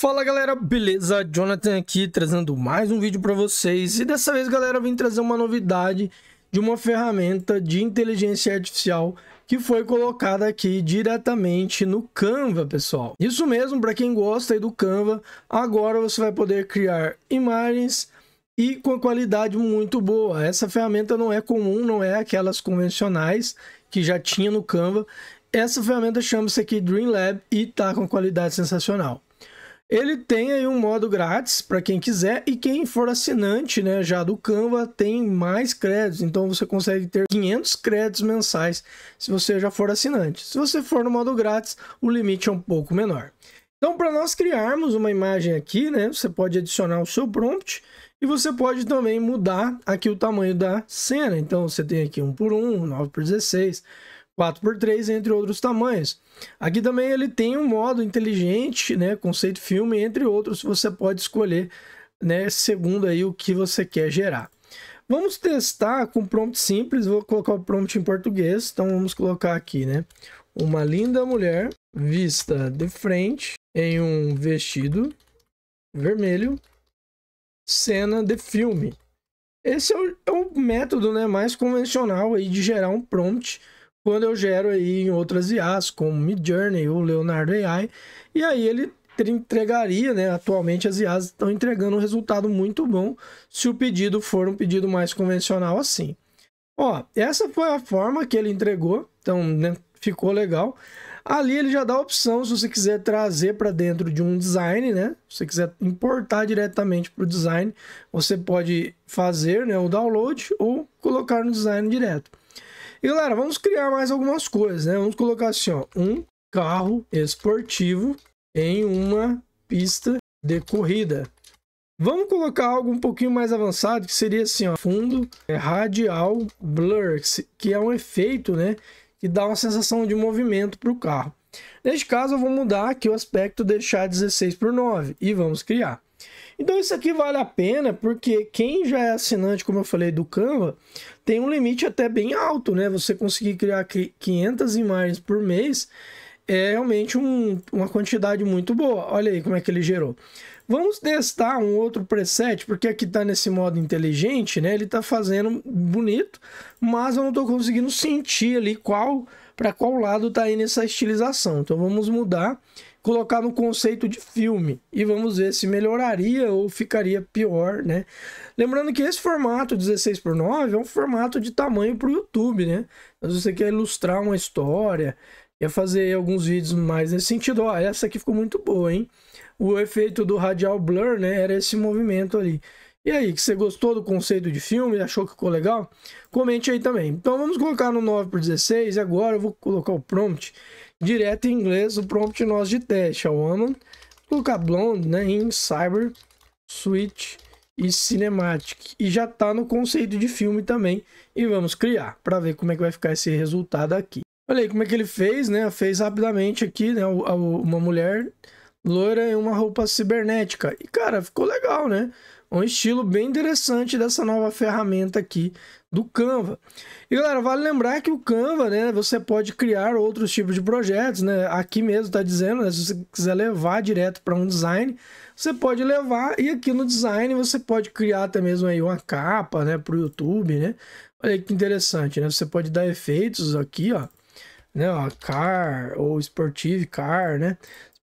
Fala galera, beleza? Jonathan aqui trazendo mais um vídeo para vocês e dessa vez galera vim trazer uma novidade de uma ferramenta de inteligência artificial que foi colocada aqui diretamente no Canva, pessoal. Isso mesmo, para quem gosta do Canva, agora você vai poder criar imagens e com qualidade muito boa. Essa ferramenta não é comum, não é aquelas convencionais que já tinha no Canva. Essa ferramenta chama-se aqui Dreamlab e tá com qualidade sensacional. Ele tem aí um modo grátis para quem quiser e quem for assinante, né, já do Canva tem mais créditos, então você consegue ter 500 créditos mensais se você já for assinante. Se você for no modo grátis, o limite é um pouco menor. Então, para nós criarmos uma imagem aqui, né, você pode adicionar o seu prompt e você pode também mudar aqui o tamanho da cena. Então, você tem aqui 1 por 1, 9 por 16, 4x3, entre outros tamanhos. Aqui também ele tem um modo inteligente, né, conceito filme, entre outros, você pode escolher, né, segundo aí o que você quer gerar. Vamos testar com prompt simples, vou colocar o prompt em português, então vamos colocar aqui, né, uma linda mulher vista de frente em um vestido vermelho, cena de filme. Esse é o, é o método, né, mais convencional aí de gerar um prompt quando eu gero aí em outras IAs, como Midjourney ou Leonardo AI, e aí ele entregaria, né? Atualmente as IAs estão entregando um resultado muito bom se o pedido for um pedido mais convencional assim. Ó, essa foi a forma que ele entregou, então né, ficou legal. Ali ele já dá a opção se você quiser trazer para dentro de um design, né? Se você quiser importar diretamente para o design, você pode fazer né, o download ou colocar no design direto. E galera, vamos criar mais algumas coisas, né? Vamos colocar assim, ó, um carro esportivo em uma pista de corrida. Vamos colocar algo um pouquinho mais avançado, que seria assim, ó, fundo é, radial blur, que é um efeito, né, que dá uma sensação de movimento para o carro. Neste caso, eu vou mudar aqui o aspecto, deixar 16 por 9 e vamos criar. Então isso aqui vale a pena porque quem já é assinante, como eu falei, do Canva, tem um limite até bem alto, né? Você conseguir criar 500 imagens por mês é realmente um, uma quantidade muito boa. Olha aí como é que ele gerou. Vamos testar um outro preset, porque aqui está nesse modo inteligente, né? Ele está fazendo bonito, mas eu não estou conseguindo sentir ali qual para qual lado está aí nessa estilização. Então vamos mudar, colocar no conceito de filme e vamos ver se melhoraria ou ficaria pior, né? Lembrando que esse formato 16 por 9 é um formato de tamanho para o YouTube, né? Mas você quer ilustrar uma história, quer fazer alguns vídeos mais nesse sentido, ó, essa aqui ficou muito boa, hein? O efeito do radial blur, né, era esse movimento ali. E aí, que você gostou do conceito de filme, achou que ficou legal? Comente aí também. Então vamos colocar no 9 por 16 agora eu vou colocar o prompt direto em inglês, o prompt nós de teste, a woman. Colocar blonde, né, em cyber, switch e cinematic. E já tá no conceito de filme também. E vamos criar para ver como é que vai ficar esse resultado aqui. Olha aí como é que ele fez, né? Fez rapidamente aqui, né? Uma mulher loira em uma roupa cibernética. E cara, ficou legal, né? É um estilo bem interessante dessa nova ferramenta aqui do Canva. E galera, vale lembrar que o Canva, né, você pode criar outros tipos de projetos, né? Aqui mesmo está dizendo, né, se você quiser levar direto para um design, você pode levar e aqui no design você pode criar até mesmo aí uma capa, né, para o YouTube, né? Olha que interessante, né? Você pode dar efeitos aqui, ó, né, ó, car ou sportive car, né?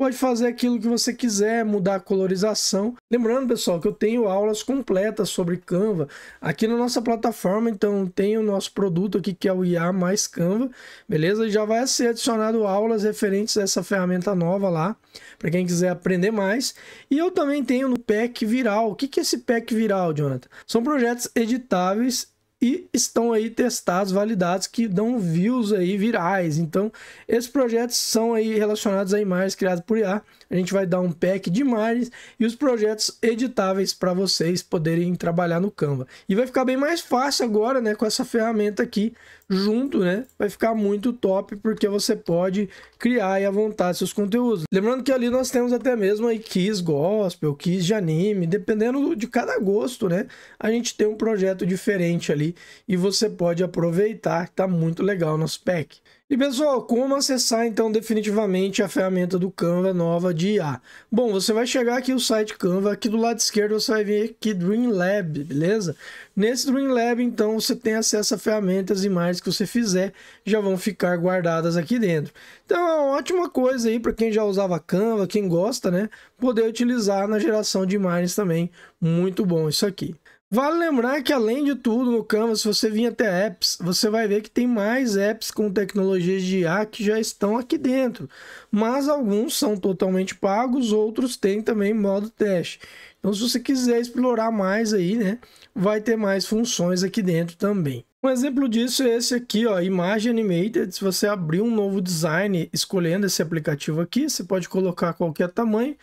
pode fazer aquilo que você quiser, mudar a colorização. Lembrando, pessoal, que eu tenho aulas completas sobre Canva aqui na nossa plataforma, então tem o nosso produto aqui que é o IA mais Canva, beleza? E já vai ser adicionado aulas referentes a essa ferramenta nova lá, para quem quiser aprender mais. E eu também tenho no PEC Viral. O que é esse PEC Viral, Jonathan? São projetos editáveis e estão aí testados, validados, que dão views aí virais. Então, esses projetos são aí relacionados a imagens criadas por IA a gente vai dar um pack de imagens e os projetos editáveis para vocês poderem trabalhar no Canva. E vai ficar bem mais fácil agora, né, com essa ferramenta aqui junto, né? Vai ficar muito top porque você pode criar e à vontade seus conteúdos. Lembrando que ali nós temos até mesmo aí quiz gospel, quiz de anime, dependendo de cada gosto, né? A gente tem um projeto diferente ali e você pode aproveitar, tá muito legal o nosso pack. E pessoal, como acessar então definitivamente a ferramenta do Canva nova de IA? Bom, você vai chegar aqui no site Canva, aqui do lado esquerdo você vai vir aqui Dreamlab, beleza? Nesse Dreamlab então você tem acesso a ferramentas e imagens que você fizer já vão ficar guardadas aqui dentro. Então é uma ótima coisa aí para quem já usava Canva, quem gosta, né? Poder utilizar na geração de imagens também, muito bom isso aqui. Vale lembrar que além de tudo no Canva, se você vir até apps, você vai ver que tem mais apps com tecnologias de IA que já estão aqui dentro. Mas alguns são totalmente pagos, outros têm também modo teste. Então se você quiser explorar mais aí, né, vai ter mais funções aqui dentro também. Um exemplo disso é esse aqui, ó, Image Animated. Se você abrir um novo design escolhendo esse aplicativo aqui, você pode colocar qualquer tamanho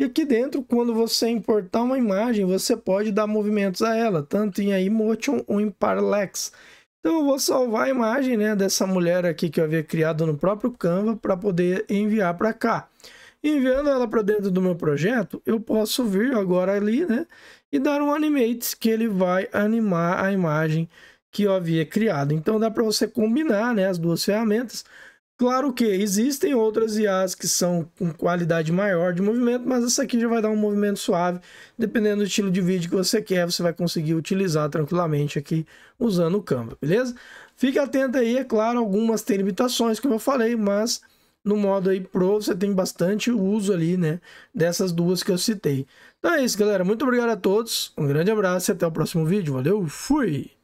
e aqui dentro, quando você importar uma imagem, você pode dar movimentos a ela, tanto em Emotion ou em Parallax. Então eu vou salvar a imagem né, dessa mulher aqui que eu havia criado no próprio Canva para poder enviar para cá. Enviando ela para dentro do meu projeto, eu posso vir agora ali né, e dar um animate que ele vai animar a imagem que eu havia criado. Então dá para você combinar né, as duas ferramentas Claro que existem outras IAs que são com qualidade maior de movimento, mas essa aqui já vai dar um movimento suave. Dependendo do estilo de vídeo que você quer, você vai conseguir utilizar tranquilamente aqui usando o Canva, beleza? Fique atento aí, é claro, algumas têm limitações, como eu falei, mas no modo aí Pro você tem bastante uso ali, né, dessas duas que eu citei. Então é isso, galera. Muito obrigado a todos, um grande abraço e até o próximo vídeo. Valeu, fui!